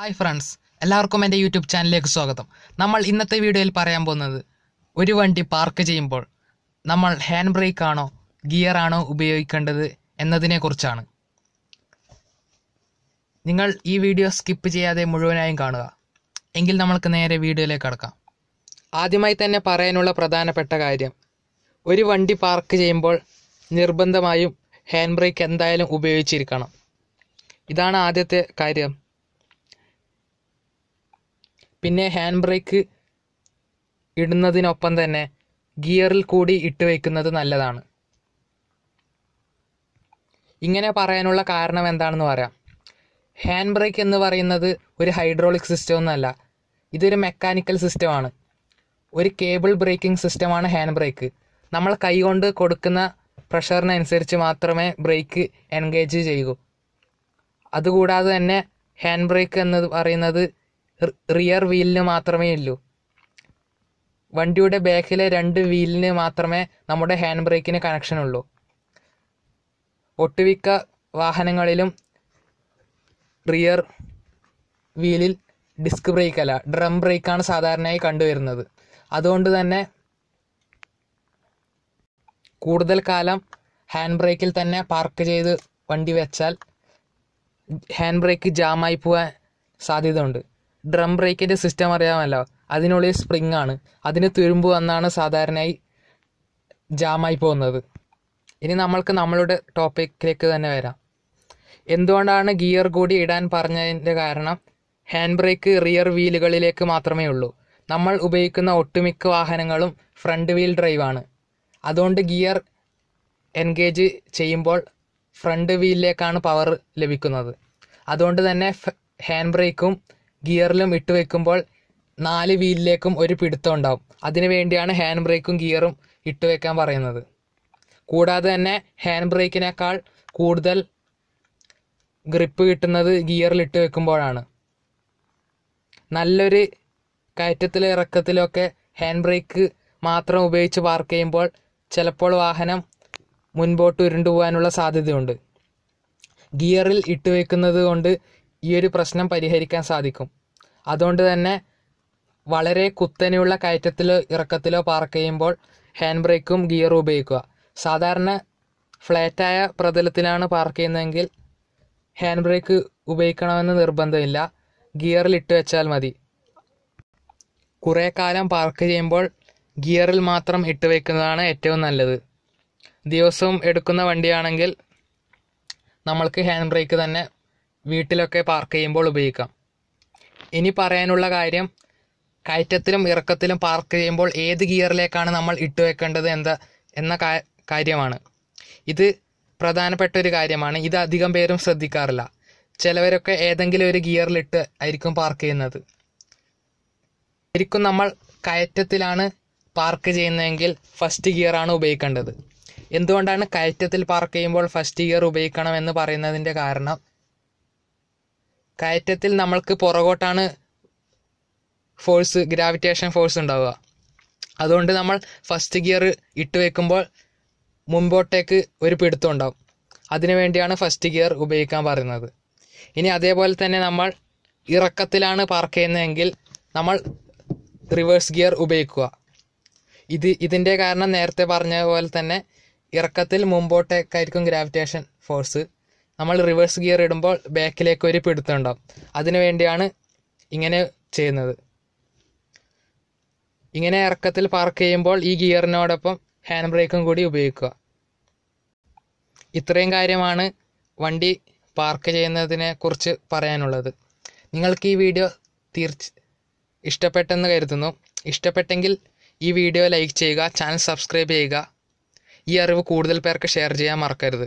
hi friends എല്ലാവർക്കും എൻ്റെ YouTube ചാനലിലേക്ക് സ്വാഗതം നമ്മൾ ഇന്നത്തെ വീഡിയോയിൽ പറയാൻ പോകുന്നത് ഒരു വണ്ടി പാർക്ക് ചെയ്യുമ്പോൾ നമ്മൾ ഹാൻഡ് ബ്രേക്ക് ആണോ ഗിയർ ആണോ ഉപയോഗിക്കേണ്ടത് എന്നതിനെക്കുറിച്ചാണ് നിങ്ങൾ ഈ വീഡിയോ സ്കിപ്പ് ചെയ്യാതെ മുഴുവനായും കാണുക എങ്കിൽ നമ്മൾക്ക് നേരെ വീഡിയോയിലേക്ക് കടക്കാം ആദ്യമായി തന്നെ പറയാനുള്ള പ്രധാനപ്പെട്ട കാര്യം ഒരു വണ്ടി പാർക്ക് ചെയ്യുമ്പോൾ നിർബന്ധമായും ഹാൻഡ് ബ്രേക്ക് എന്തായാലും ഉപയോഗിച്ചിരിക്കണം ഇതാണ് ആദ്യത്തെ കാര്യം പിന്നെ ഹാൻഡ് ബ്രേക്ക് ഇടുന്നതിനൊപ്പം തന്നെ ഗിയറിൽ കൂടി ഇട്ട് വയ്ക്കുന്നത് നല്ലതാണ് ഇങ്ങനെ പറയാനുള്ള കാരണം എന്താണെന്ന് പറയാം ഹാൻഡ് ബ്രേക്ക് എന്ന് പറയുന്നത് ഒരു ഹൈഡ്രോളിക് സിസ്റ്റം ഒന്നല്ല ഇതൊരു മെക്കാനിക്കൽ സിസ്റ്റമാണ് ഒരു കേബിൾ ബ്രേക്കിംഗ് സിസ്റ്റമാണ് ഹാൻഡ് ബ്രേക്ക് നമ്മൾ കൈകൊണ്ട് കൊടുക്കുന്ന പ്രഷറിനനുസരിച്ച് മാത്രമേ ബ്രേക്ക് എൻഗേജ് ചെയ്യൂ അതുകൂടാതെ തന്നെ ഹാൻഡ് ബ്രേക്ക് എന്ന് പറയുന്നത് റിയർ വീലിന് മാത്രമേ ഉള്ളൂ വണ്ടിയുടെ ബാക്കിലെ രണ്ട് വീലിന് മാത്രമേ നമ്മുടെ ഹാൻഡ് ബ്രേക്കിന് കണക്ഷൻ ഉള്ളൂ ഒട്ടുമിക്ക വാഹനങ്ങളിലും റിയർ വീലിൽ ഡിസ്ക് ബ്രേക്ക് അല്ല ഡ്രം ബ്രേക്കാണ് സാധാരണയായി കണ്ടുവരുന്നത് അതുകൊണ്ട് തന്നെ കൂടുതൽ കാലം ഹാൻഡ് ബ്രേക്കിൽ തന്നെ പാർക്ക് ചെയ്ത് വണ്ടി വെച്ചാൽ ഹാൻഡ് ബ്രേക്ക് ജാമായി പോകാൻ സാധ്യതയുണ്ട് ഡ്രം ബ്രേക്കിൻ്റെ സിസ്റ്റം അറിയാമല്ലോ അതിനുള്ളിൽ സ്പ്രിങ് ആണ് അതിന് തുരുമ്പ് വന്നാണ് സാധാരണയായി ജാമായി പോകുന്നത് ഇനി നമ്മൾക്ക് നമ്മളുടെ ടോപ്പിക്കിലേക്ക് തന്നെ വരാം എന്തുകൊണ്ടാണ് ഗിയർ കൂടി ഇടാൻ പറഞ്ഞതിൻ്റെ കാരണം ഹാൻഡ് ബ്രേക്ക് റിയർ വീലുകളിലേക്ക് മാത്രമേ ഉള്ളൂ നമ്മൾ ഉപയോഗിക്കുന്ന ഒട്ടുമിക്ക വാഹനങ്ങളും ഫ്രണ്ട് വീൽ ഡ്രൈവാണ് ആണ് അതുകൊണ്ട് ഗിയർ എൻഗേജ് ചെയ്യുമ്പോൾ ഫ്രണ്ട് വീലിലേക്കാണ് പവർ ലഭിക്കുന്നത് അതുകൊണ്ട് തന്നെ ഹാൻഡ് ബ്രേക്കും ഗിയറിലും ഇട്ട് വെക്കുമ്പോൾ നാല് വീലിലേക്കും ഒരു പിടുത്തം ഉണ്ടാവും അതിനു വേണ്ടിയാണ് ഹാൻഡ് ബ്രേക്കും ഗിയറും ഇട്ട് വെക്കാൻ പറയുന്നത് കൂടാതെ തന്നെ ഹാൻഡ് ബ്രേക്കിനേക്കാൾ കൂടുതൽ ഗ്രിപ്പ് കിട്ടുന്നത് ഗിയറിൽ ഇട്ട് വെക്കുമ്പോഴാണ് നല്ലൊരു കയറ്റത്തിലും ഇറക്കത്തിലൊക്കെ ഹാൻഡ് ബ്രേക്ക് മാത്രം ഉപയോഗിച്ച് പാർക്ക് ചെയ്യുമ്പോൾ ചിലപ്പോൾ വാഹനം മുൻപോട്ട് ഉരുണ്ടുപോകാനുള്ള സാധ്യതയുണ്ട് ഗിയറിൽ ഇട്ട് വെക്കുന്നത് കൊണ്ട് ഈ ഒരു പ്രശ്നം പരിഹരിക്കാൻ സാധിക്കും അതുകൊണ്ട് തന്നെ വളരെ കുത്തനെയുള്ള കയറ്റത്തിലോ ഇറക്കത്തിലോ പാർക്ക് ചെയ്യുമ്പോൾ ഹാൻഡ് ബ്രേക്കും ഗിയറും ഉപയോഗിക്കുക സാധാരണ ഫ്ലാറ്റായ പ്രതലത്തിലാണ് പാർക്ക് ചെയ്യുന്നതെങ്കിൽ ഹാൻഡ് ബ്രേക്ക് ഉപയോഗിക്കണമെന്ന് നിർബന്ധമില്ല ഗിയറിൽ ഇട്ട് വെച്ചാൽ മതി കുറേ കാലം പാർക്ക് ചെയ്യുമ്പോൾ ഗിയറിൽ മാത്രം ഇട്ട് വയ്ക്കുന്നതാണ് ഏറ്റവും നല്ലത് ദിവസവും എടുക്കുന്ന വണ്ടിയാണെങ്കിൽ നമ്മൾക്ക് ഹാൻഡ് ബ്രേക്ക് തന്നെ വീട്ടിലൊക്കെ പാർക്ക് ചെയ്യുമ്പോൾ ഉപയോഗിക്കാം ഇനി പറയാനുള്ള കാര്യം കയറ്റത്തിലും ഇറക്കത്തിലും പാർക്ക് ചെയ്യുമ്പോൾ ഏത് ഗിയറിലേക്കാണ് നമ്മൾ ഇട്ട് വെക്കേണ്ടത് എന്താ എന്ന കാര്യമാണ് ഇത് പ്രധാനപ്പെട്ട ഒരു കാര്യമാണ് ഇത് അധികം പേരും ശ്രദ്ധിക്കാറില്ല ചിലവരൊക്കെ ഏതെങ്കിലും ഒരു ഗിയറിലിട്ട് ആയിരിക്കും പാർക്ക് ചെയ്യുന്നത് ശരിക്കും നമ്മൾ കയറ്റത്തിലാണ് പാർക്ക് ചെയ്യുന്നതെങ്കിൽ ഫസ്റ്റ് ഗിയറാണ് ഉപയോഗിക്കേണ്ടത് എന്തുകൊണ്ടാണ് കയറ്റത്തിൽ പാർക്ക് ചെയ്യുമ്പോൾ ഫസ്റ്റ് ഗിയർ ഉപയോഗിക്കണം എന്ന് പറയുന്നതിൻ്റെ കാരണം കയറ്റത്തിൽ നമ്മൾക്ക് പുറകോട്ടാണ് ഫോഴ്സ് ഗ്രാവിറ്റേഷൻ ഫോഴ്സ് ഉണ്ടാവുക അതുകൊണ്ട് നമ്മൾ ഫസ്റ്റ് ഗിയർ ഇട്ട് വെക്കുമ്പോൾ മുമ്പോട്ടേക്ക് ഒരു പിടുത്തം ഉണ്ടാവും അതിനു വേണ്ടിയാണ് ഫസ്റ്റ് ഗിയർ ഉപയോഗിക്കാൻ പറയുന്നത് ഇനി അതേപോലെ തന്നെ നമ്മൾ ഇറക്കത്തിലാണ് പാർക്ക് ചെയ്യുന്നതെങ്കിൽ നമ്മൾ റിവേഴ്സ് ഗിയർ ഉപയോഗിക്കുക ഇത് ഇതിൻ്റെ കാരണം നേരത്തെ പറഞ്ഞ പോലെ തന്നെ ഇറക്കത്തിൽ മുമ്പോട്ടേക്കായിരിക്കും ഗ്രാവിറ്റേഷൻ ഫോഴ്സ് നമ്മൾ റിവേഴ്സ് ഗിയർ ഇടുമ്പോൾ ബാക്കിലേക്ക് ഒരു പിടുത്തം ഉണ്ടാവും അതിനു വേണ്ടിയാണ് ഇങ്ങനെ ചെയ്യുന്നത് ഇങ്ങനെ ഇറക്കത്തിൽ പാർക്ക് ചെയ്യുമ്പോൾ ഈ ഗിയറിനോടൊപ്പം ഹാൻഡ് ബ്രേക്കും കൂടി ഉപയോഗിക്കുക ഇത്രയും കാര്യമാണ് വണ്ടി പാർക്ക് ചെയ്യുന്നതിനെ കുറിച്ച് പറയാനുള്ളത് നിങ്ങൾക്ക് ഈ വീഡിയോ തീർച്ച ഇഷ്ടപ്പെട്ടെന്ന് കരുതുന്നു ഇഷ്ടപ്പെട്ടെങ്കിൽ ഈ വീഡിയോ ലൈക്ക് ചെയ്യുക ചാനൽ സബ്സ്ക്രൈബ് ചെയ്യുക ഈ അറിവ് കൂടുതൽ പേർക്ക് ഷെയർ ചെയ്യാൻ മറക്കരുത്